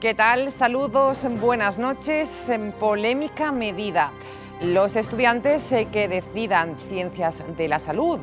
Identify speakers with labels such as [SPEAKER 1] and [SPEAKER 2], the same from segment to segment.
[SPEAKER 1] ¿Qué tal? Saludos, buenas noches. En polémica medida, los estudiantes eh, que decidan ciencias de la salud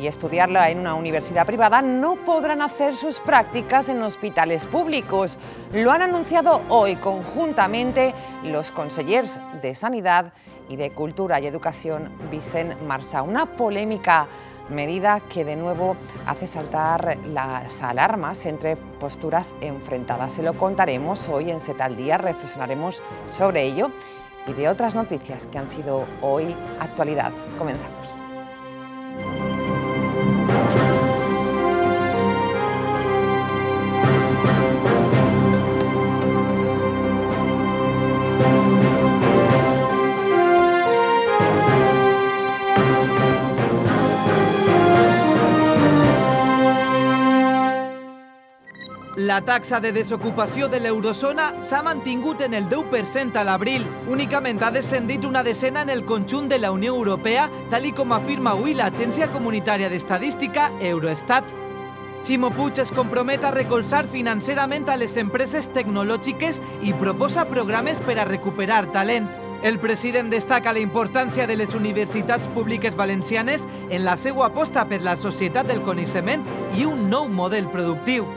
[SPEAKER 1] y estudiarla en una universidad privada no podrán hacer sus prácticas en hospitales públicos. Lo han anunciado hoy conjuntamente los consellers de Sanidad y de Cultura y Educación Vicente Marsa. Una polémica Medida que de nuevo hace saltar las alarmas entre posturas enfrentadas. Se lo contaremos hoy en al Día, reflexionaremos sobre ello y de otras noticias que han sido hoy actualidad. Comenzamos.
[SPEAKER 2] La taxa de desocupació de l'eurozona s'ha mantingut en el 10% a l'abril. Únicament ha descendit una decena en el conjunt de la Unió Europea, tal com afirma avui l'Agència Comunitària d'Estadística, Eurostat. Ximo Puig es compromet a recolzar financerament a les empreses tecnològiques i proposa programes per a recuperar talent. El president destaca la importància de les universitats públiques valencianes en la seva aposta per la societat del coneixement i un nou model productiu.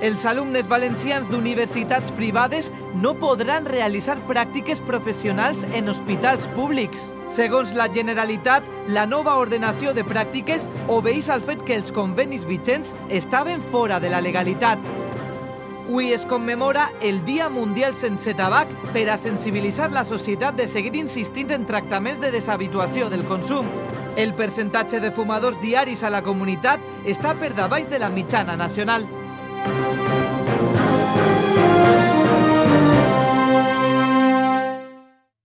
[SPEAKER 2] Els alumnes valencians d'universitats privades no podran realitzar pràctiques professionals en hospitals públics. Segons la Generalitat, la nova ordenació de pràctiques obeix al fet que els convenis vigents estaven fora de la legalitat. Avui es commemora el Dia Mundial sense tabac per a sensibilitzar la societat de seguir insistint en tractaments de deshabituació del consum. El percentatge de fumadors diaris a la comunitat està per davall de la mitjana nacional.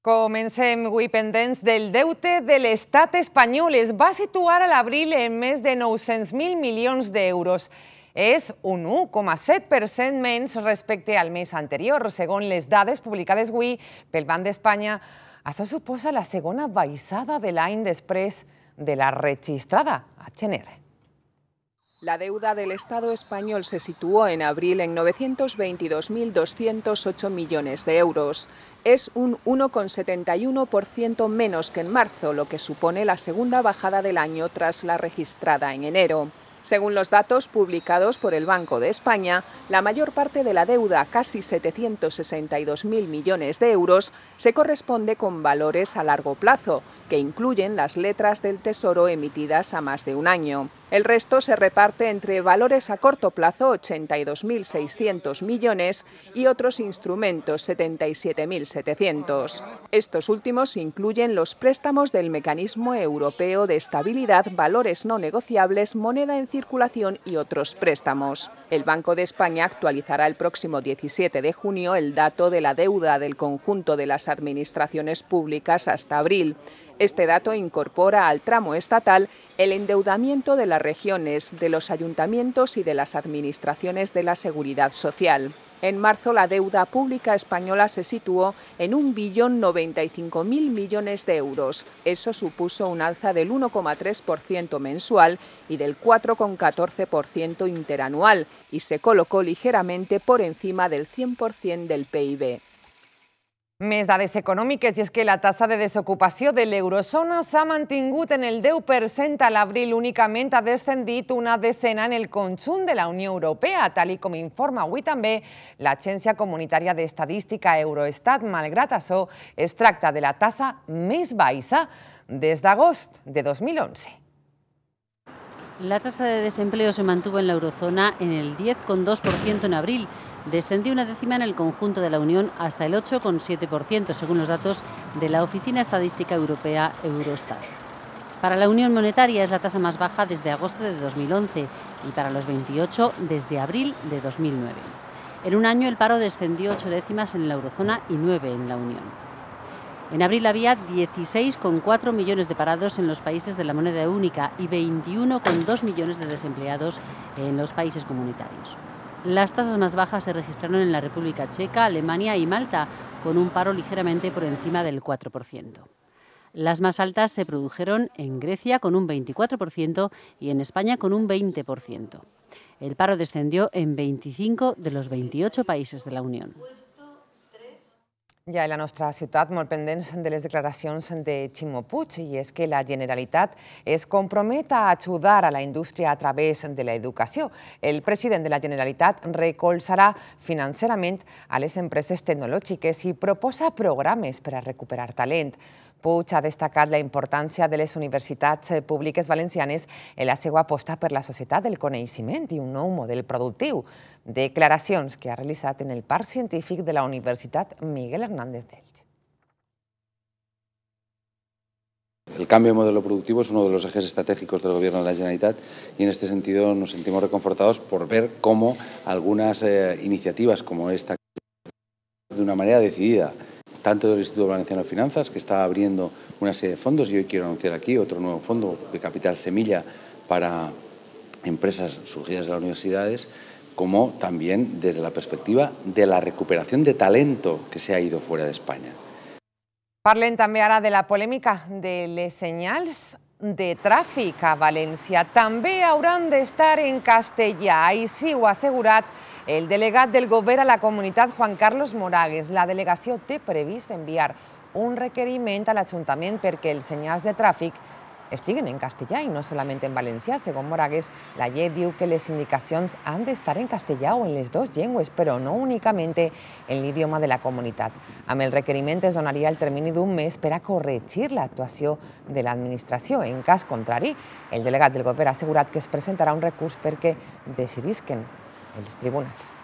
[SPEAKER 1] Comencem avui del deute del Estado espanyol. Es va situar a abril en mes de 900.000 milions euros. És un 1,7% mens respecte al mes anterior, segons les dades publicades avui pel Banc d'Espanya. Això suposa la segona baixada de l'any després de la registrada a
[SPEAKER 3] La deuda del Estado español se situó en abril en 922.208 millones de euros es un 1,71% menos que en marzo, lo que supone la segunda bajada del año tras la registrada en enero. Según los datos publicados por el Banco de España, la mayor parte de la deuda, casi 762.000 millones de euros, se corresponde con valores a largo plazo, que incluyen las letras del Tesoro emitidas a más de un año. El resto se reparte entre valores a corto plazo, 82.600 millones, y otros instrumentos, 77.700. Estos últimos incluyen los préstamos del Mecanismo Europeo de Estabilidad, valores no negociables, moneda en circulación y otros préstamos. El Banco de España actualizará el próximo 17 de junio el dato de la deuda del conjunto de las administraciones públicas hasta abril. Este dato incorpora al tramo estatal el endeudamiento de las regiones, de los ayuntamientos y de las administraciones de la seguridad social. En marzo la deuda pública española se situó en 1.095.000 millones de euros. Eso supuso un alza del 1,3% mensual y del 4,14% interanual y se colocó ligeramente por encima del 100% del PIB.
[SPEAKER 1] Més dades econòmiques, i és que la tassa de desocupació de l'eurozona s'ha mantingut en el 10% a l'abril, únicament ha descendit una decena en el conjunt de la Unió Europea, tal i com informa avui també l'Agència Comunitària d'Estadística Eurostat. Malgrat això, es tracta de la tassa més baixa des d'agost de 2011. La tasa
[SPEAKER 4] de desempleo se mantuvo en la eurozona en el 10,2% en abril. Descendió una décima en el conjunto de la Unión hasta el 8,7%, según los datos de la Oficina Estadística Europea Eurostat. Para la Unión Monetaria es la tasa más baja desde agosto de 2011 y para los 28 desde abril de 2009. En un año el paro descendió ocho décimas en la eurozona y nueve en la Unión. En abril había 16,4 millones de parados en los países de la moneda única y 21,2 millones de desempleados en los países comunitarios. Las tasas más bajas se registraron en la República Checa, Alemania y Malta, con un paro ligeramente por encima del 4%. Las más altas se produjeron en Grecia con un 24% y en España con un
[SPEAKER 1] 20%. El paro descendió en 25 de los 28 países de la Unión. Ja a la nostra ciutat, molt pendents de les declaracions de Ximo Puig, i és que la Generalitat es compromet a ajudar a la indústria a través de l'educació. El president de la Generalitat recolzarà financerament a les empreses tecnològiques i proposa programes per a recuperar talent. Puig ha destacat la importancia de las universidades eh, públicas valencianes en la seva aposta per la sociedad del coneixement y un nuevo modelo productivo, declaraciones que ha realizado en el Parc Científic de la Universitat Miguel Hernández d'Elx.
[SPEAKER 5] El cambio de modelo productivo es uno de los ejes estratégicos del Gobierno de la Generalitat y en este sentido nos sentimos reconfortados por ver cómo algunas eh, iniciativas como esta de una manera decidida tanto del Instituto Valenciano de Finanzas, que está abriendo una serie de fondos, y hoy quiero anunciar aquí otro nuevo fondo de capital semilla para empresas surgidas de las universidades, como también desde la perspectiva de la recuperación de talento que se ha ido fuera de España.
[SPEAKER 1] Parlen también ahora de la polémica de les Señals. de tràfic a València també hauran d'estar en castellà. Així ho ha assegurat el delegat del govern a la comunitat, Juan Carlos Moragues. La delegació té previst enviar un requeriment a l'Ajuntament perquè els senyals de tràfic estiguen en castellà i no solament en valencià. Segons Moragues, la llei diu que les indicacions han d'estar en castellà o en les dues llengües, però no únicament en l'idioma de la comunitat. Amb el requeriment es donaria el termini d'un mes per a corregir l'actuació de l'administració. En cas contrari, el delegat del govern ha assegurat que es presentarà un recurs perquè decidisquen els tribunals.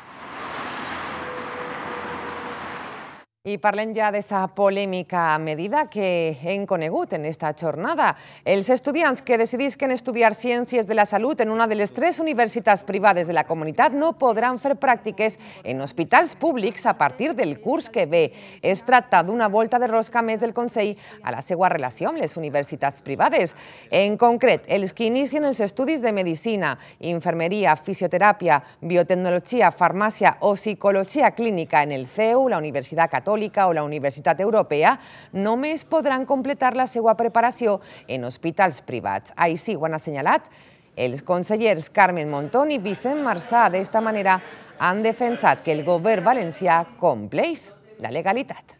[SPEAKER 1] Y parlen ya de esa polémica medida que en conegut en esta jornada. Els estudiants que que estudiar Ciencias de la Salud en una de las tres universidades privadas de la comunitat no podrán hacer prácticas en hospitales públicos a partir del curs que ve. Es de una vuelta de rosca mes del Consell a la seva relación las les privadas. En concreto, els que inicien els estudis de Medicina, Enfermería, Fisioterapia, Biotecnología, Farmacia o Psicología Clínica en el CEU, la Universitat Católica o la Universitat Europea només podrán completar la seva preparació en hospitals privats. sí ho han assenyalat els consellers Carmen Montón i Vicent ...de esta manera han defensat que el govern valencià compleix la legalitat.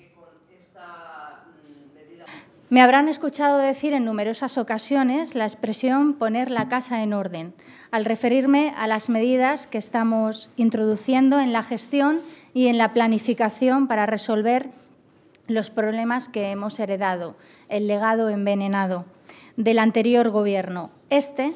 [SPEAKER 1] Me
[SPEAKER 4] habrán escuchado decir en numerosas ocasiones la expresión poner la casa en orden, al referirme a las medidas que estamos introduciendo en la gestión y en la planificación para resolver los problemas que hemos heredado, el legado envenenado del anterior gobierno. Este,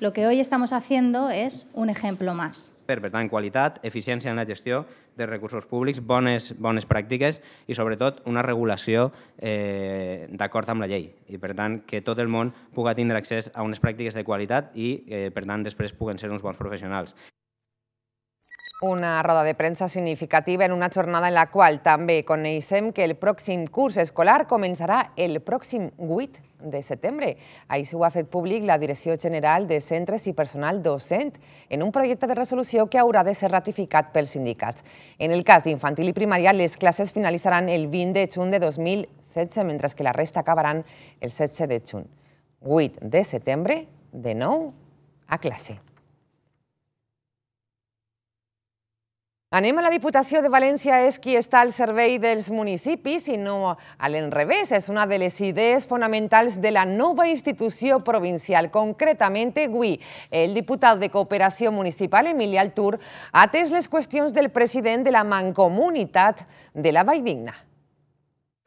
[SPEAKER 4] lo que hoy estamos haciendo es un ejemplo más.
[SPEAKER 3] Per, per calidad, eficiencia en la gestión de recursos públicos, bones, prácticas y sobre todo una regulación eh, de acuerdo con la ley. Y per que todo el mundo pueda tener acceso a unas prácticas de calidad y eh, per ser unos buenos profesionales.
[SPEAKER 1] Una roda de premsa significativa en una jornada en la qual també coneixem que el pròxim curs escolar començarà el pròxim 8 de setembre. Així ho ha fet públic la Direcció General de Centres i Personal Docent en un projecte de resolució que haurà de ser ratificat pels sindicats. En el cas d'infantil i primària, les classes finalitzaran el 20 de juny de 2016, mentre que la resta acabaran el 16 de juny. 8 de setembre, de nou, a classe. Anima la Diputación de Valencia es qui está al servei dels municipis i no a l'enrevés. És una de las ideas fundamentales de la nueva institución provincial. concretamente Gui, el diputado de Cooperación Municipal, Emili Altur, a atès les qüestions del president de la Mancomunitat de la Vaidigna.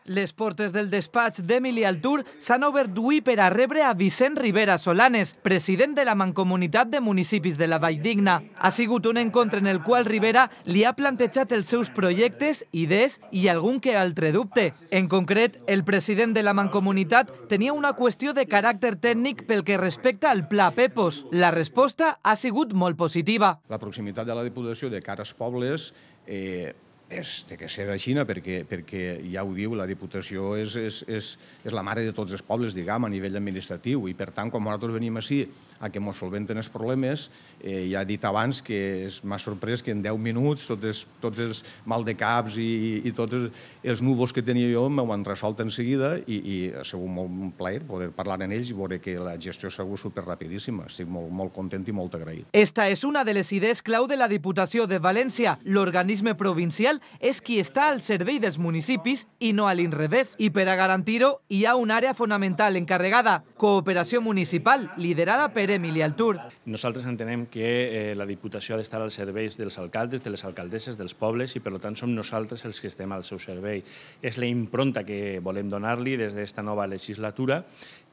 [SPEAKER 2] Les portes del despatx d'Emili Altur s'han obert avui per a rebre a Vicent Rivera Solanes, president de la Mancomunitat de Municipis de la Vall Digna. Ha sigut un encontre en el qual Rivera li ha plantejat els seus projectes, idees i algun que altre dubte. En concret, el president de la Mancomunitat tenia una qüestió de caràcter tècnic pel que respecta al Pla Pepos. La resposta ha sigut molt positiva.
[SPEAKER 5] La proximitat de la Diputació de cares pobles eh, és, té que ser de Xina perquè, perquè ja ho diu, la Diputació és, és, és, és la mare de tots els pobles, diguem, a nivell administratiu, i per tant, quan nosaltres venim així a que ens solventen els problemes. Eh, ja he dit abans que m'ha sorprès que en 10 minuts tots els, tots els maldecaps i, i tots els, els núvols que tenia jo m'ho han resolt en seguida i, i ha sigut molt un plaer poder parlar amb ells i veure que la gestió ha sigut superrapidíssima. Estic molt, molt content i molt agraït.
[SPEAKER 2] Esta és una de les idees clau de la Diputació de València. L'organisme provincial és qui està al servei dels municipis i no a l'inrevés. I per a garantir-ho hi ha una àrea fonamental encarregada, cooperació municipal, liderada per Emili Altur. Nosaltres
[SPEAKER 5] entenem que eh, la Diputació ha d'estar als serveis dels alcaldes, de les alcaldesses, dels pobles i, per tant, som nosaltres els que estem al seu servei. És la impronta que volem donar-li des d'esta nova legislatura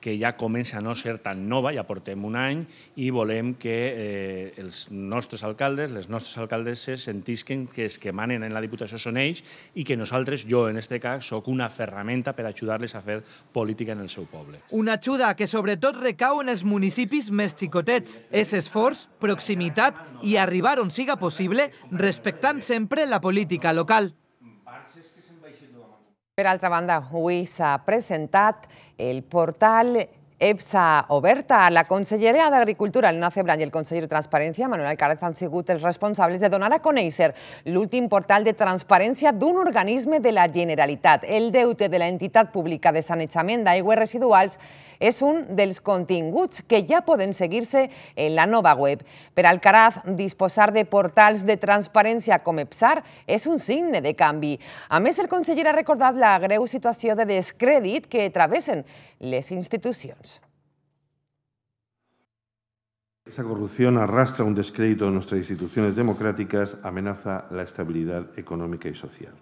[SPEAKER 5] que ja comença a no ser tan nova, ja portem un any, i volem que eh, els nostres alcaldes, les nostres alcaldesses sentisquen que els que manen en la Diputació són ells i que nosaltres, jo en aquest cas, sóc una ferramenta per ajudar-les a fer política en el seu poble.
[SPEAKER 2] Una ajuda que sobretot recau en els municipis més xicotets. És esforç, proximitat i arribar on siga possible, respectant sempre la política local.
[SPEAKER 1] otra Banda Ruiz ha presentat el portal EPSA oberta. La de Agricultura, Elena Cebran, y el conseller de Transparència, Manuel Alcárez, han responsables de donar a el último portal de transparencia de un organismo de la Generalitat. El deute de la entidad pública de sanejament d'aigües residuals es un dels continguts que ya pueden seguirse en la nova web. Pero Alcaraz, disposar de portales de transparencia como EPSAR es un signo de cambio. A més, el conseller ha la greu situación de descrédito que travessen las instituciones.
[SPEAKER 6] Esa corrupción arrastra un descrédito en nuestras instituciones democráticas, amenaza la estabilidad económica y social.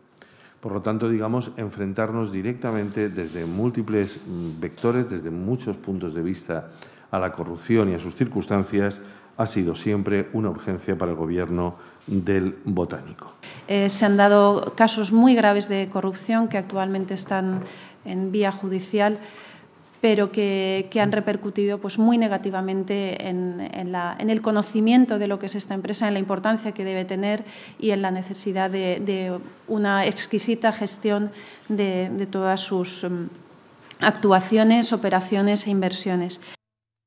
[SPEAKER 6] Por lo tanto, digamos, enfrentarnos directamente desde múltiples mm, vectores, desde muchos puntos de vista a la corrupción y a sus circunstancias, ha sido siempre una urgencia para el Gobierno del Botánico.
[SPEAKER 3] Eh, se han dado casos muy graves de corrupción que actualmente están en vía judicial pero que, han repercutido pues, muy negativamente en, el conocimiento de lo que es esta empresa, en la importancia que debe tener y en la necesidad de, una exquisita gestión de todas sus mm, actuaciones, operaciones e inversiones.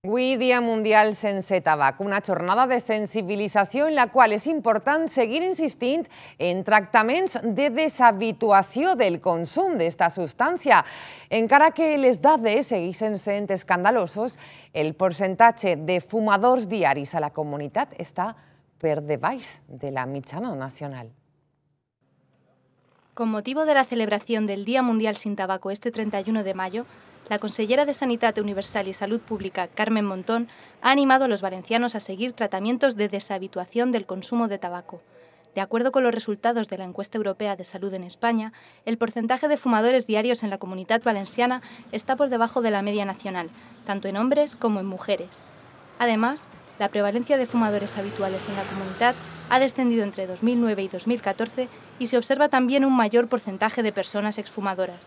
[SPEAKER 1] Hoy, Día Mundial Sense Tabaco, una jornada de sensibilización en la cual es importante seguir insistiendo en tratamientos de deshabituación del consumo esta sustancia. En cara que les da de seguir sent escandalosos, el porcentaje de fumadores diarios a la comunidad está per debajo de la michano nacional.
[SPEAKER 4] Con motivo de la celebración del Día Mundial Sin Tabaco este 31 de mayo, la consellera de Sanidad Universal y Salud Pública, Carmen Montón, ha animado a los valencianos a seguir tratamientos de deshabituación del consumo de tabaco. De acuerdo con los resultados de la encuesta europea de salud en España, el porcentaje de fumadores diarios en la comunidad valenciana está por debajo de la media nacional, tanto en hombres como en mujeres. Además, la prevalencia de fumadores habituales en la comunidad ha descendido entre 2009 y 2014 y se observa también un mayor porcentaje de personas exfumadoras.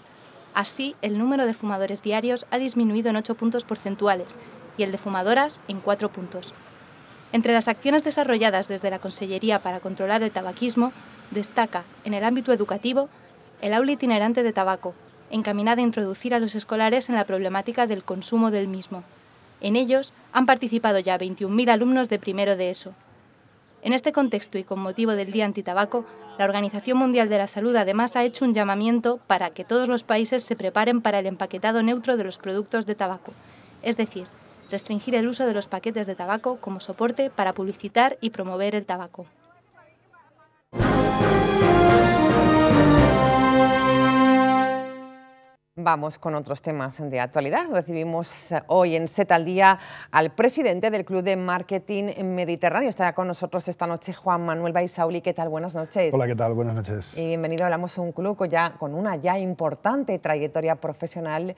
[SPEAKER 4] Así, el número de fumadores diarios ha disminuido en 8 puntos porcentuales y el de fumadoras en 4 puntos. Entre las acciones desarrolladas desde la Consellería para controlar el tabaquismo, destaca, en el ámbito educativo, el aula itinerante de tabaco, encaminada a introducir a los escolares en la problemática del consumo del mismo. En ellos han participado ya 21.000 alumnos de primero de ESO, en este contexto y con motivo del Día Antitabaco, la Organización Mundial de la Salud además ha hecho un llamamiento para que todos los países se preparen para el empaquetado neutro de los productos de tabaco, es decir, restringir el uso de los paquetes de tabaco como soporte para publicitar y promover el tabaco.
[SPEAKER 1] Vamos con otros temas de actualidad. Recibimos hoy en Z al Día al presidente del Club de Marketing Mediterráneo. Está con nosotros esta noche Juan Manuel Baisauli. ¿Qué tal? Buenas noches. Hola, ¿qué
[SPEAKER 6] tal? Buenas noches. Y
[SPEAKER 1] bienvenido. Hablamos un club con, ya, una ya importante trayectoria profesional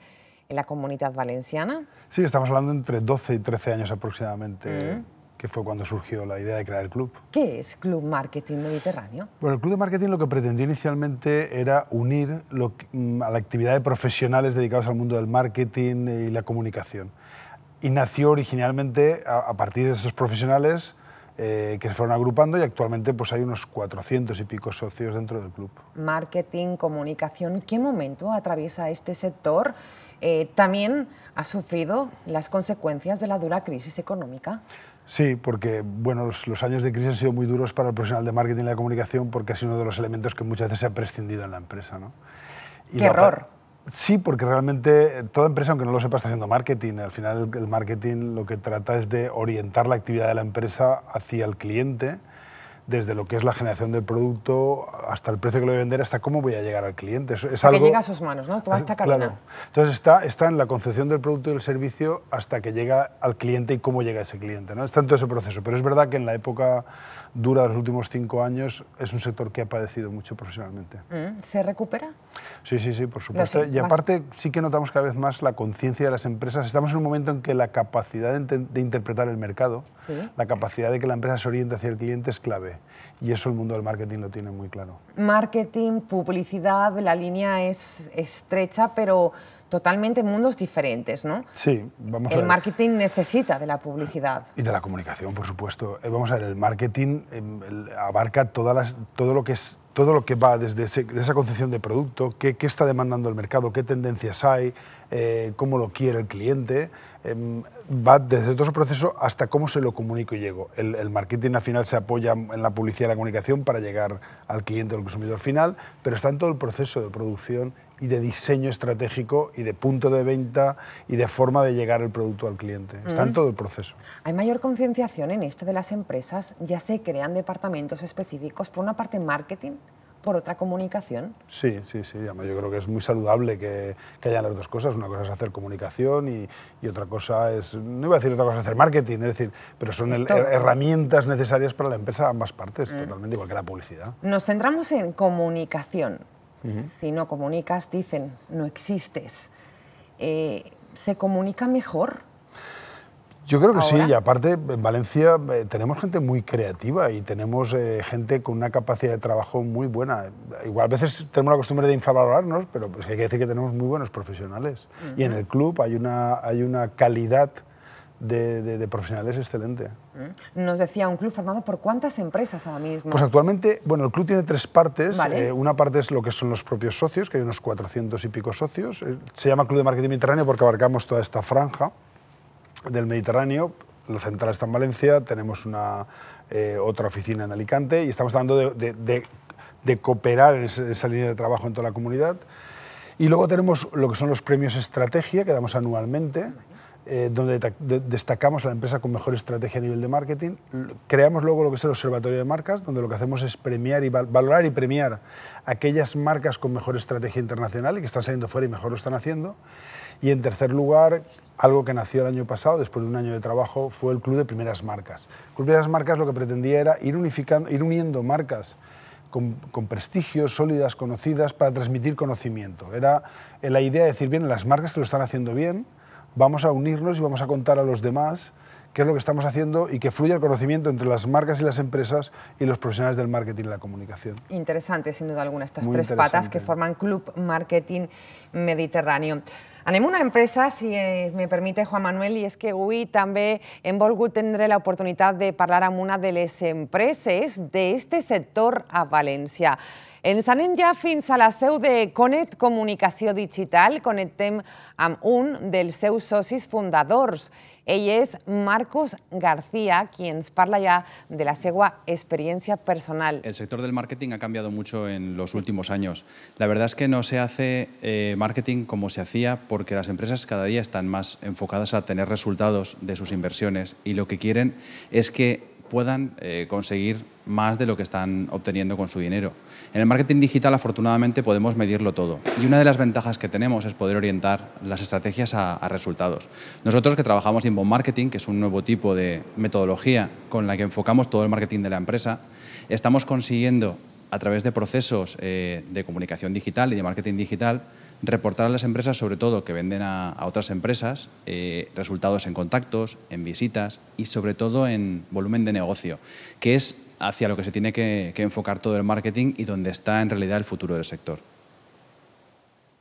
[SPEAKER 1] en la comunidad valenciana.
[SPEAKER 6] Sí, estamos hablando entre 12 y 13 años aproximadamente. Mm fue cuando surgió la idea de crear el club.
[SPEAKER 1] ¿Qué es Club Marketing Mediterráneo?
[SPEAKER 6] Bueno, el Club de Marketing lo que pretendió inicialmente era unir mm, a la actividad de profesionales dedicados al mundo del marketing y la comunicación. Y nació originalmente a, partir de esos profesionales eh, que se fueron agrupando y actualmente pues, hay unos 400 y pico socios dentro del club.
[SPEAKER 1] Marketing, comunicación, ¿qué momento atraviesa este sector? Eh, también ha sufrido las consecuencias de la dura crisis económica.
[SPEAKER 6] Sí, porque bueno, los, años de crisis han sido muy duros para el profesional de marketing y la comunicación porque ha sido uno de los elementos que muchas veces se ha prescindido en la empresa. ¿no? ¡Qué error! Sí, porque realmente toda empresa, aunque no lo sepa, está haciendo marketing. Al final el marketing lo que trata es de orientar la actividad de la empresa hacia el cliente desde lo que es la generación del producto hasta el precio que lo voy a vender, hasta cómo voy a llegar al cliente. Es, que llega a
[SPEAKER 1] sus manos, ¿no? Toda ah, esta cadena.
[SPEAKER 6] Entonces está, está en la concepción del producto y del servicio hasta que llega al cliente y cómo llega ese cliente, ¿no? Está en todo ese proceso. Pero es verdad que en la época dura los últimos cinco años, es un sector que ha padecido mucho profesionalmente.
[SPEAKER 1] Mm, ¿Se recupera?
[SPEAKER 6] Sí, sí, sí, por supuesto. y aparte sí que notamos cada vez más la conciencia de las empresas. Estamos en un momento en que la capacidad de, interpretar el mercado, la capacidad de que la empresa se oriente hacia el cliente es clave. Y eso el mundo del marketing lo tiene muy claro.
[SPEAKER 1] Marketing, publicidad, la línea es estrecha, pero totalmente mundos diferentes, ¿no?
[SPEAKER 6] Sí, vamos el a ver.
[SPEAKER 1] marketing necesita de la publicidad.
[SPEAKER 6] Y de la comunicación, por supuesto. Eh, vamos a ver, el marketing em, abarca las, todo lo que es todo lo que va desde esa concepción de producto, qué, está demandando el mercado, qué tendencias hay, eh, cómo lo quiere el cliente, em, va desde todo ese proceso hasta cómo se lo comunico y llego. El, el, marketing al final se apoya en la publicidad y la comunicación para llegar al cliente o al consumidor final, pero está en todo el proceso de producción y de diseño estratégico y de punto de venta y de forma de llegar el producto al cliente. Está en todo el proceso.
[SPEAKER 1] ¿Hay mayor concienciación en esto de las empresas? ¿Ya se crean departamentos específicos por una parte marketing? por otra comunicación.
[SPEAKER 6] Sí, sí, sí. yo creo que es muy saludable que, que hayan las dos cosas. Una cosa es hacer comunicación y, otra cosa es, no iba a decir otra cosa, hacer marketing, es decir, pero son herramientas necesarias para la empresa ambas partes, mm. totalmente igual que la publicidad.
[SPEAKER 1] Nos centramos en comunicación. Si no comunicas, dicen, no existes. Eh, ¿Se comunica mejor? Yo creo que sí, y
[SPEAKER 6] aparte en Valencia eh, tenemos gente muy creativa y tenemos eh, gente con una capacidad de trabajo muy buena. Igual a veces tenemos la costumbre de infavorarnos, pero pues, hay que decir que tenemos muy buenos profesionales. Y en el club hay una, hay una calidad de profesionales excelente.
[SPEAKER 1] ¿Mm? Nos decía un club formado por cuántas empresas ahora mismo. Pues
[SPEAKER 6] actualmente, bueno, el club tiene tres partes. Eh, una parte es lo que son los propios socios, que hay unos 400 y pico socios. Eh, se llama Club de Marketing Mediterráneo porque abarcamos toda esta franja del Mediterráneo. La central está en Valencia, tenemos una, eh, otra oficina en Alicante y estamos tratando de, de cooperar en esa línea de trabajo en toda la comunidad. Y luego tenemos lo que son los premios estrategia que damos anualmente. Eh, donde destacamos la empresa con mejor estrategia a nivel de marketing. Creamos luego lo que es el Observatorio de Marcas, donde lo que hacemos es premiar y valorar y premiar aquellas marcas con mejor estrategia internacional y que están saliendo fuera y mejor lo están haciendo. Y en tercer lugar, algo que nació el año pasado, después de un año de trabajo, fue el Club de Primeras Marcas. El Club de Primeras Marcas lo que pretendía era ir, unificando, ir uniendo marcas con, con, prestigio, sólidas, conocidas, para transmitir conocimiento. Era eh, la idea de decir, bien, las marcas que lo están haciendo bien, vamos a unirnos y vamos a contar a los demás qué es lo que estamos haciendo y que fluya el conocimiento entre las marcas y las empresas y los profesionales del marketing y la comunicación.
[SPEAKER 1] Interesante, sin duda alguna, estas tres patas que forman Club Marketing Mediterráneo. Anem una empresa, si eh, me permite, Juan Manuel, y es que también en en volgut la oportunidad de hablar a una de las empresas de este sector a Valencia. En ja fins a la seu de Conet Comunicación Digital conectem amb un dels seus socis fundadors. Ell es Marcos García, quien ens parla ya de la segua experiencia personal.
[SPEAKER 5] El sector del marketing ha cambiado mucho en los últimos años. La verdad es que no se hace eh, marketing como se hacía porque las empresas cada día están más enfocadas a tener resultados de sus inversiones y lo que quieren es que puedan eh, conseguir más de lo que están obteniendo con su dinero. En el marketing digital, afortunadamente, podemos medirlo todo. Y una de las ventajas que tenemos es poder orientar las estrategias a, resultados. Nosotros que trabajamos en bond marketing, que es un nuevo tipo de metodología con la que enfocamos todo el marketing de la empresa, estamos consiguiendo, a través de procesos eh, de comunicación digital y de marketing digital, reportar a las empresas, sobre todo que venden a, otras empresas, eh, resultados en contactos, en visitas y sobre todo en volumen de negocio, que es hacia lo que se tiene que, enfocar todo el marketing y donde está en realidad el futuro del sector.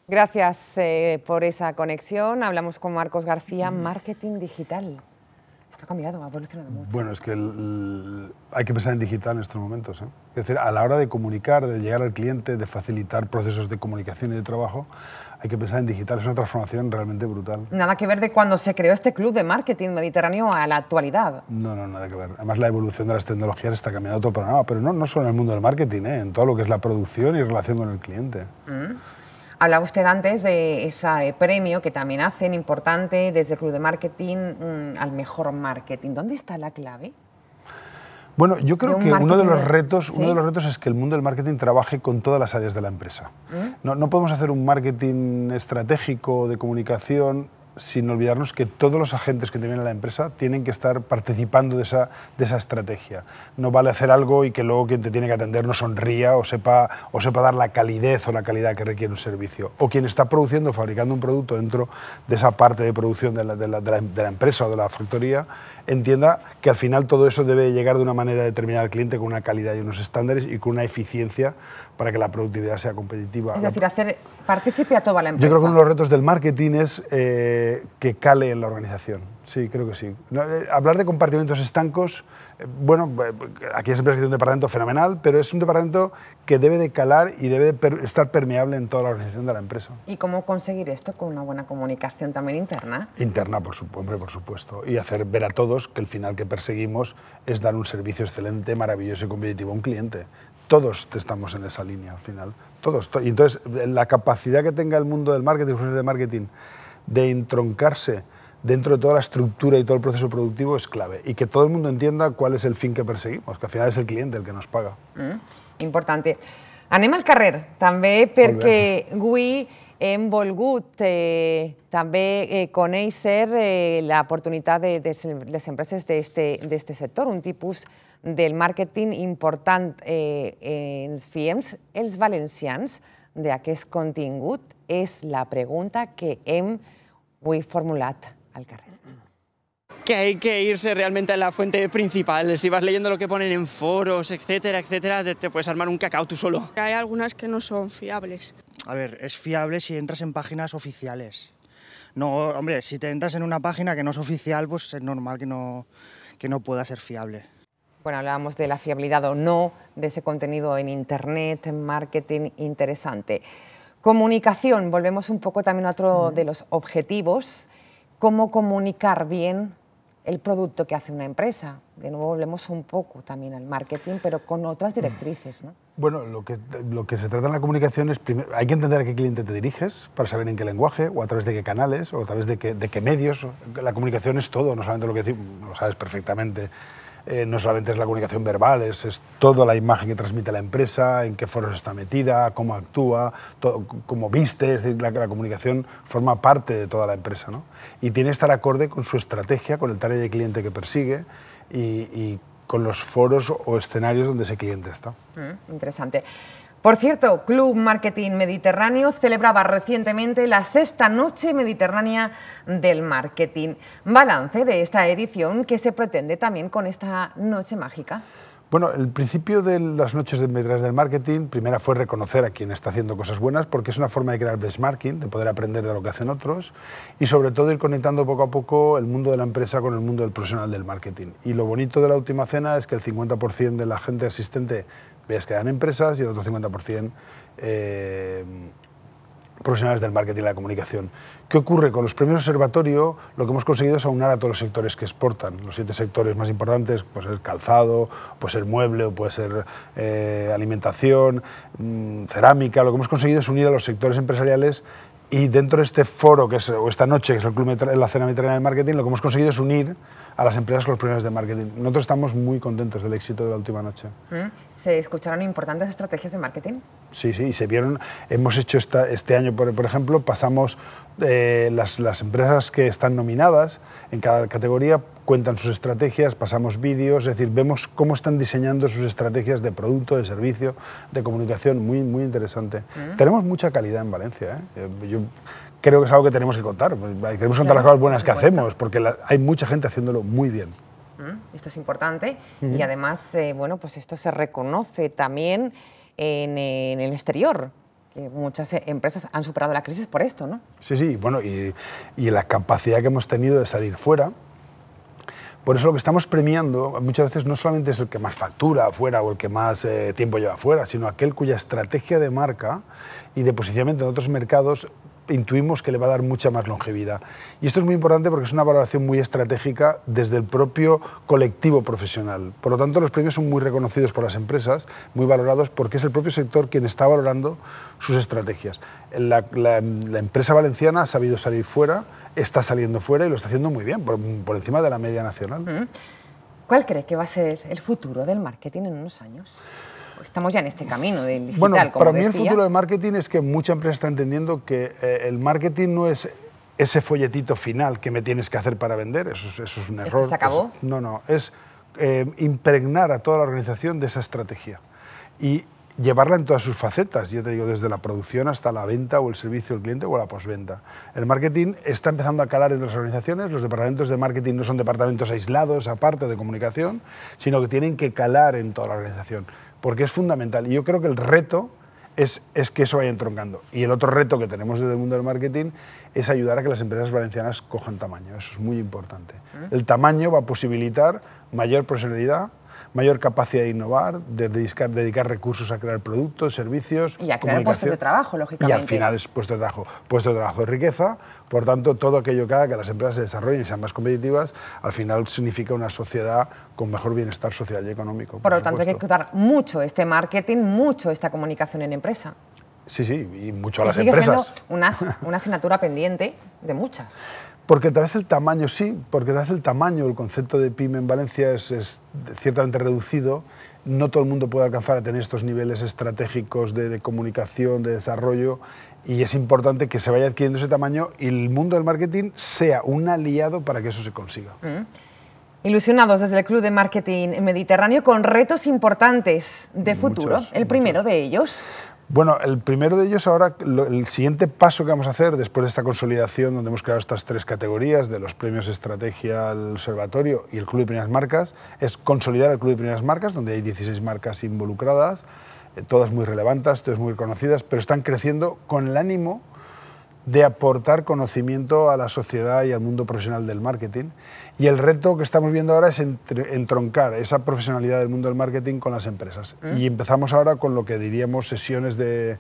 [SPEAKER 1] Gracias eh, por esa conexión. Hablamos con Marcos García, Marketing Digital. Está ha cambiado, ha evolucionado mucho.
[SPEAKER 6] Bueno, es que hay que pensar en digital en estos momentos. ¿eh? Es decir, a la hora de comunicar, de llegar al cliente, de facilitar procesos de comunicación y de trabajo, hay que pensar en digital. Es una transformación realmente brutal.
[SPEAKER 1] Nada que ver de cuando se creó este club de marketing mediterráneo a la actualidad.
[SPEAKER 6] No, no, nada que ver. Además, la evolución de las tecnologías está cambiando todo para nada. pero no, no solo en el mundo del marketing, ¿eh? en todo lo que es la producción y relación con el cliente.
[SPEAKER 1] Mm. Hablaba usted antes de ese eh, premio que también hacen importante desde el Club de Marketing mm, al mejor marketing. ¿Dónde está la clave?
[SPEAKER 6] Bueno, yo creo que uno de los retos, uno de los retos es que el mundo del marketing trabaje con todas las áreas de la empresa. ¿Mm? No, no podemos hacer un marketing estratégico de comunicación sin olvidarnos que todos los agentes que vienen a la empresa tienen que estar participando de esa, estrategia. No vale hacer algo y que luego quien te tiene que atender no sonría o sepa, o sepa dar la calidez o la calidad que requiere un servicio. O quien está produciendo, o fabricando un producto dentro de esa parte de producción de la, de la empresa o de la factoría, entienda que al final todo eso debe llegar de una manera determinada al cliente con una calidad y unos estándares y con una eficiencia para que la productividad sea competitiva. Es
[SPEAKER 1] decir, hacer partícipe a toda la empresa. Yo creo que uno de los
[SPEAKER 6] retos del marketing es eh, que cale en la organización. Sí, creo que sí. Eh, hablar de compartimentos estancos, eh, bueno, aquí es un departamento fenomenal, pero es un departamento que debe de calar y debe de estar permeable en toda la organización de la empresa.
[SPEAKER 1] ¿Y cómo conseguir esto con una buena comunicación también interna?
[SPEAKER 6] Interna, por por supuesto. Y hacer ver a todos que el final que perseguimos es dar un servicio excelente, maravilloso y competitivo a un cliente todos estamos en esa línea al final. Todos. y entonces, la capacidad que tenga el mundo del marketing, de marketing, de entroncarse dentro de toda la estructura y todo el proceso productivo es clave. Y que todo el mundo entienda cuál es el fin que perseguimos, que al final es el cliente el que nos paga.
[SPEAKER 1] Mm, importante. Anima Anem al carrer, también, porque avui en volgut también eh, també eh, eh la oportunidad de, de este de este sector, un tipus del marketing importante eh, en FIEMS, els valencians d'aquest contingut es la pregunta que hem avui formulat al carrer.
[SPEAKER 3] que hay que irse realmente a la fuente principal.
[SPEAKER 5] Si vas leyendo lo que ponen en foros, etcétera, etcétera, te, puedes armar un cacao tú solo. Hay algunas que no
[SPEAKER 3] son fiables.
[SPEAKER 5] A ver, es fiable si entras en páginas oficiales. No, hombre,
[SPEAKER 1] si te entras en una página que no es oficial, pues es normal que no, que no pueda ser fiable. Bueno, hablábamos de la fiabilidad o no de ese contenido en Internet, en marketing interesante. Comunicación, volvemos un poco también a otro de los objetivos, cómo comunicar bien el producto que hace una empresa. De nuevo volvemos un poco también al marketing, pero con otras directrices. ¿no?
[SPEAKER 6] Bueno, lo que, se trata en la comunicación es, primero, hay que entender a qué cliente te diriges para saber en qué lenguaje, o a través de qué canales, o a través de qué, de qué medios. La comunicación es todo, no solamente lo que decimos, lo sabes perfectamente eh, no solamente es la comunicación verbal, es, toda la imagen que transmite la empresa, en qué foros está metida, cómo actúa, cómo viste, es decir, la, comunicación forma parte de toda la empresa. Y tiene que estar acorde con su estrategia, con el tarea de cliente que persigue y, con los foros o escenarios donde ese cliente está.
[SPEAKER 1] Mm, interesante. Por cierto, Club Marketing Mediterráneo celebraba recientemente la sexta noche mediterránea del marketing. Balance de esta edición que se pretende también con esta noche mágica.
[SPEAKER 6] Bueno, el principio de las noches de del marketing, primera fue reconocer a quien está haciendo cosas buenas, porque es una forma de crear benchmarking, de poder aprender de lo que hacen otros, y sobre todo ir conectando poco a poco el mundo de la empresa con el mundo del profesional del marketing. Y lo bonito de la última cena es que el 50% de la gente asistente que eran empresas y el otro 50% eh, profesionales del marketing y la comunicación. ¿Qué ocurre? Con los premios observatorio lo que hemos conseguido es aunar a todos los sectores que exportan. Los siete sectores más importantes, pues ser calzado, puede ser mueble, o puede ser eh, alimentación, mm, cerámica. Lo que hemos conseguido es unir a los sectores empresariales y dentro de este foro, que es, o esta noche, que es el Club la Cena Mediterránea del Marketing, lo que hemos conseguido es unir a las empresas con los premios de marketing. Nosotros estamos muy contentos del éxito de la última noche.
[SPEAKER 1] ¿Mm? se escucharon importantes estrategias de marketing.
[SPEAKER 6] Sí, sí, y se vieron. Hemos hecho este año, por, ejemplo, pasamos eh, las, empresas que están nominadas en cada categoría cuentan sus estrategias, pasamos vídeos, es decir, vemos cómo están diseñando sus estrategias de producto, de servicio, de comunicación, muy, muy interesante. Mm. Tenemos mucha calidad en Valencia. ¿eh? Yo, creo que es algo que tenemos que contar. Pues, tenemos que contar las cosas buenas que hacemos, porque hay mucha gente haciéndolo muy bien.
[SPEAKER 1] Esto es importante. Y además, eh, bueno, pues esto se reconoce también en, el exterior que muchas empresas han superado la crisis por esto, ¿no?
[SPEAKER 6] Sí, sí, bueno, y, la capacidad que hemos tenido de salir fuera. Por eso lo que estamos premiando muchas veces no solamente es el que más factura afuera o el que más eh, tiempo lleva afuera, sino aquel cuya estrategia de marca y de posicionamiento en otros mercados intuimos que le va a dar mucha más longevidad. Y esto es muy importante porque es una valoración muy estratégica desde el propio colectivo profesional. Por lo tanto, los premios son muy reconocidos por las empresas, muy valorados, porque es el propio sector quien está valorando sus estrategias. La, empresa valenciana ha sabido salir fuera, está saliendo fuera y lo está haciendo muy bien, por, por encima de la media nacional. ¿Cuál cree que va a ser el futuro del marketing en unos años?
[SPEAKER 1] estamos ya en este camino del digital. Bueno, para mí el futuro del
[SPEAKER 6] marketing es que mucha empresa está entendiendo que eh, el marketing no es ese folletito final que me tienes que hacer para vender, eso, es, eso es un error. se acabó? no, no, es eh, impregnar a toda la organización de esa estrategia y llevarla en todas sus facetas, yo te digo, desde la producción hasta la venta o el servicio al cliente o la postventa... El marketing está empezando a calar en las organizaciones, los departamentos de marketing no son departamentos aislados, aparte de comunicación, sino que tienen que calar en toda la organización porque es fundamental. Y yo creo que el reto es, que eso vaya entroncando. Y el otro reto que tenemos desde el mundo del marketing es ayudar a que las empresas valencianas cojan tamaño. Eso es muy importante. ¿Mm? El tamaño va a posibilitar mayor profesionalidad, mayor capacidad de innovar, de dedicar, dedicar recursos a crear productos, servicios. Y a crear puestos de
[SPEAKER 1] trabajo, lógicamente. Y al final
[SPEAKER 6] es puesto de trabajo. Puesto de trabajo es riqueza, por tanto, todo aquello que haga que las empresas se desarrollen y sean más competitivas, al final significa una sociedad con mejor bienestar social y económico. Por, lo tanto, hay que
[SPEAKER 1] cuidar mucho este marketing, mucho esta comunicación en empresa.
[SPEAKER 6] Sí, sí, y mucho a las empresas. Sigue siendo
[SPEAKER 1] una, una asignatura pendiente de muchas.
[SPEAKER 6] Porque tal vez el tamaño, sí, porque tal vez el tamaño, el concepto de PYME en Valencia es, ciertamente reducido. No todo el mundo puede alcanzar a tener estos niveles estratégicos de, comunicación, de desarrollo, y es importante que se vaya adquiriendo ese tamaño y el mundo del marketing sea un aliado para que eso se consiga.
[SPEAKER 1] Mm. Ilusionados desde el Club de Marketing Mediterráneo con retos importantes de futuro. el primero de ellos.
[SPEAKER 6] Bueno, el primero de ellos ahora, el siguiente paso que vamos a hacer después de esta consolidación donde hemos creado estas tres categorías de los premios Estrategia al Observatorio y el Club de Primeras Marcas, es consolidar el Club de Primeras Marcas, donde hay 16 marcas involucradas, eh, todas muy relevantes, todas muy conocidas, pero están creciendo con el ánimo de aportar conocimiento a la sociedad y al mundo profesional del marketing. Y el reto que estamos viendo ahora es entroncar esa profesionalidad del mundo del marketing con las empresas. Mm. Y empezamos ahora con lo que diríamos sesiones de,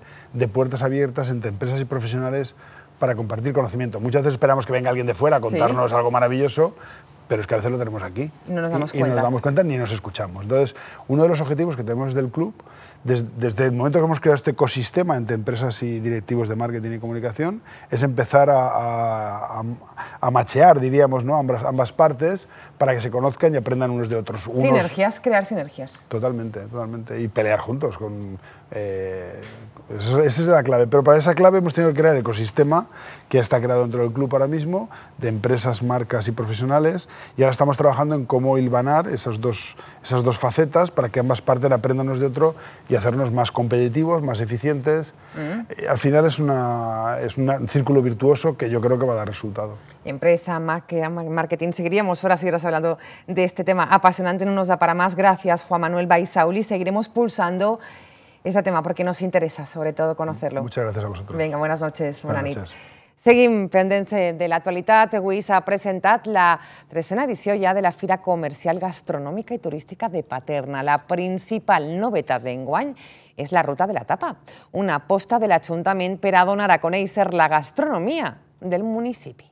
[SPEAKER 6] puertas abiertas entre empresas y profesionales para compartir conocimiento. Muchas veces esperamos que venga alguien de fuera a contarnos algo maravilloso, pero es que a veces lo tenemos aquí. No nos damos cuenta. Y nos damos cuenta ni nos escuchamos. Entonces, uno de los objetivos que tenemos del club desde, el momento que hemos creado este ecosistema entre empresas y directivos de marketing y comunicación, es empezar a, machear, diríamos, ¿no? ambas, ambas partes para que se conozcan y aprendan unos de otros. Sinergias,
[SPEAKER 1] crear sinergias.
[SPEAKER 6] Totalmente, totalmente. Y pelear juntos con eh, esa es la clave. Pero para esa clave hemos tenido que crear el ecosistema que está creado dentro del club ahora mismo, de empresas, marcas y profesionales. Y ahora estamos trabajando en cómo hilvanar esas dos, esas dos facetas para que ambas partes aprendan de otro y hacernos más competitivos, más eficientes. Mm. Eh, al final es, una, es un círculo virtuoso que yo creo que va a dar resultado.
[SPEAKER 1] Empresa, marketing. Seguiríamos ahora y horas hablando de este tema apasionante. No nos da para más. Gracias, Juan Manuel Baisauli. Seguiremos pulsando este tema porque nos interesa sobre todo conocerlo.
[SPEAKER 6] Muchas gracias a vosotros.
[SPEAKER 1] Venga, buenas noches, buenas Noches. Seguim pendents de l'actualitat. Avui s'ha presentat la tresena edición ya de la Fira Comercial Gastronómica y Turística de Paterna. La principal de d'enguany es la ruta de la tapa, una aposta del Ayuntamiento per a donar a conèixer la gastronomía del municipio.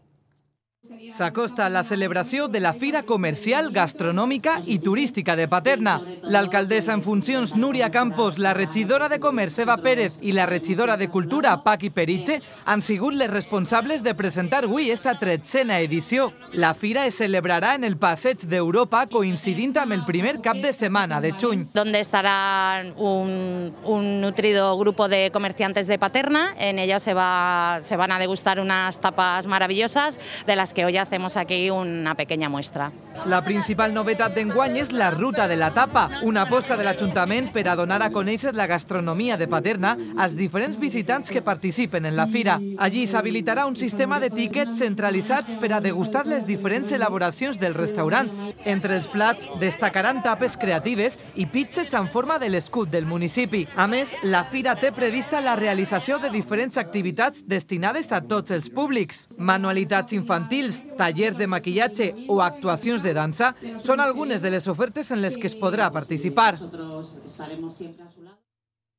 [SPEAKER 2] Se acosta la celebración de la Fira Comercial, Gastronómica y Turística de Paterna. La alcaldesa en funciones, Nuria Campos, la rechidora de Comerç Eva Pérez y la rechidora de Cultura Paqui Periche, han sido les responsables de presentar hoy esta trecena edición. La fira se celebrará en el de Europa coincidint amb el primer cap de semana de juny.
[SPEAKER 4] Donde estará un, nutrido grupo de comerciantes de Paterna, en ella se van a degustar unas tapas maravillosas de las que que hoy hacemos aquí una pequeña muestra.
[SPEAKER 2] La principal novetat d'enguany és la ruta de la tapa, una aposta de l'Ajuntament per a donar a conèixer la gastronomia de Paterna als diferents visitants que participen en la fira. Allí s'habilitarà un sistema de tiquets centralitzats per a degustar les diferents elaboracions dels restaurants. Entre els plats destacaran tapes creatives i pizzas en forma de l'escut del municipi. A més, la fira té prevista la realització de diferents activitats destinades a tots els públics. Manualitats infantils, hostels, tallers de maquillatge o actuacions de dansa són algunes de les ofertes en les que es podrà participar.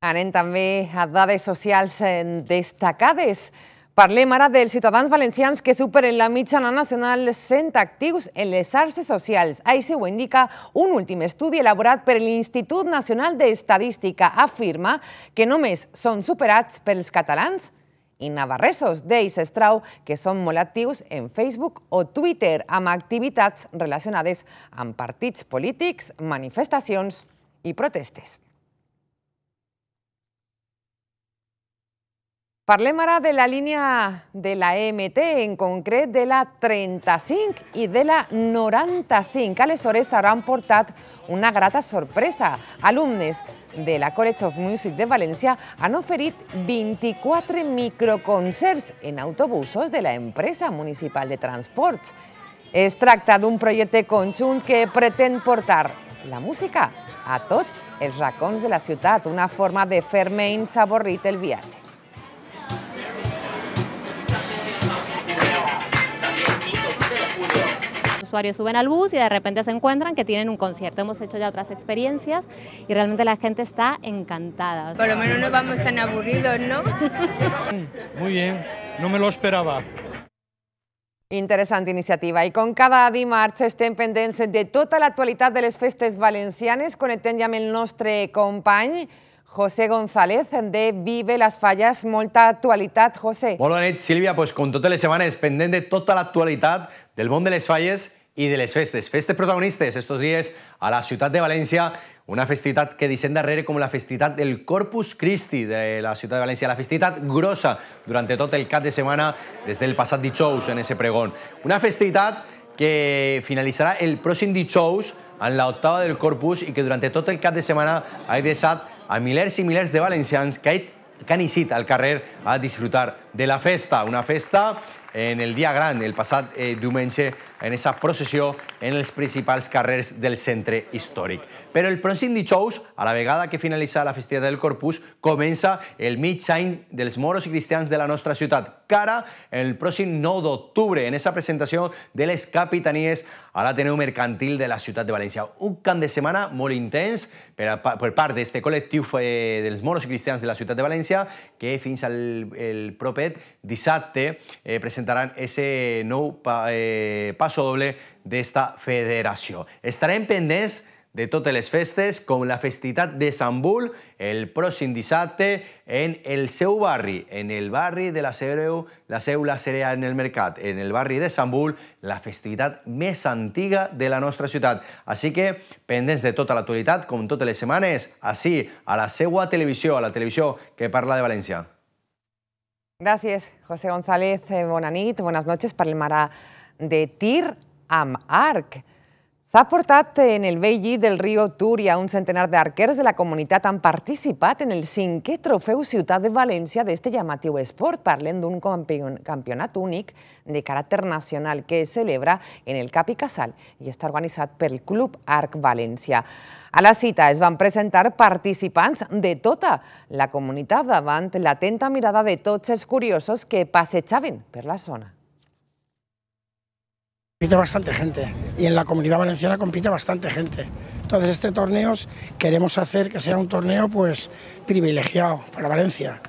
[SPEAKER 1] Anem també a dades socials eh, destacades. Parlem ara dels ciutadans valencians que superen la mitjana nacional sent actius en les arces socials. Així ho indica un últim estudi elaborat per l'Institut Nacional d'Estadística. Afirma que només són superats pels catalans i navarresos d'Eis Estrau, que són molt actius en Facebook o Twitter amb activitats relacionades amb partits polítics, manifestacions i protestes. Parlem ara de la línea de la EMT, en concreto de la 35 y de la 95. Aleshores, harán portat una grata sorpresa. Alumnes de la College of Music de Valencia han oferit 24 microconcerts en autobusos de la empresa municipal de transports. Es tracta d'un projecte conjunt que pretén portar la música a tots els racons de la ciudad, una forma de fer menys avorrit el viatge.
[SPEAKER 4] usuarios suben al bus y de repente se encuentran que tienen un concierto. Hemos hecho ya otras experiencias y realmente la gente está encantada. Por lo menos no
[SPEAKER 1] vamos tan aburridos, ¿no?
[SPEAKER 5] Muy bien, no me lo esperaba.
[SPEAKER 1] Interesante iniciativa Y con cada dimarts estén pendientes de toda la actualidad de las festes valencianes, conecten ja el nostre company José González de Vive las fallas, Molta actualidad, José.
[SPEAKER 5] Molt bona Pues, con todas las semanas pendent de tota la actualidad del món de les falles i de les festes. Festes protagonistes estos dies a la ciutat de València, una festivitat que deixem darrere com la festivitat del Corpus Christi de la ciutat de València, la festivitat grossa durant tot el cap de setmana des del passat dijous en ese pregón. Una festivitat que finalitzarà el pròxim dijous en l'octava del Corpus i que durant tot el cap de setmana ha deixat a milers i milers de valencians que han eixit al carrer a disfrutar de la festa. Una festa en el dia gran, el passat eh, diumenge, en aquesta processió en els principals carrers del centre històric. Però el pròxim dijous, a la vegada que finalitza la festivitat del Corpus, comença el mig any dels moros i cristians de la nostra ciutat, cara el pròxim 9 d'octubre, en aquesta presentació de les capitanies a l'Ateneu Mercantil de la ciutat de València. Un camp de setmana molt intens per, per part d'aquest col·lectiu eh, dels moros i cristians de la ciutat de València, que fins al el propet dissabte eh, presentaran ese nou pa, eh, passo doble d'esta federació. Estarem pendents de totes les festes, com la festivitat de Sant Bull, el pròxim dissabte en el seu barri, en el barri de la Seu, la Seu la Cerea en el Mercat, en el barri de Sant Bull, la festivitat més antiga de la nostra ciutat. Així que, pendents de tota l'actualitat, com totes les setmanes, així, a la seua televisió, a la televisió que parla de València.
[SPEAKER 1] Gracias, José González eh, Bonanit. Buenas noches para el Mara de Tir Am Arc. S'ha portat eh, en el vell del riu Túria un centenar d'arquers de la comunitat han participat en el cinquè trofeu Ciutat de València d'este llamatiu esport. Parlem d'un campionat únic de caràcter nacional que es celebra en el Cap i Casal i està organitzat pel Club Arc València. A la cita es van presentar participants de tota la comunitat davant l'atenta mirada de tots els curiosos que passejaven per la zona.
[SPEAKER 6] compite bastante gente y en la comunidad valenciana compite bastante gente. Entonces este
[SPEAKER 5] torneo queremos hacer que sea un torneo pues privilegiado para Valencia.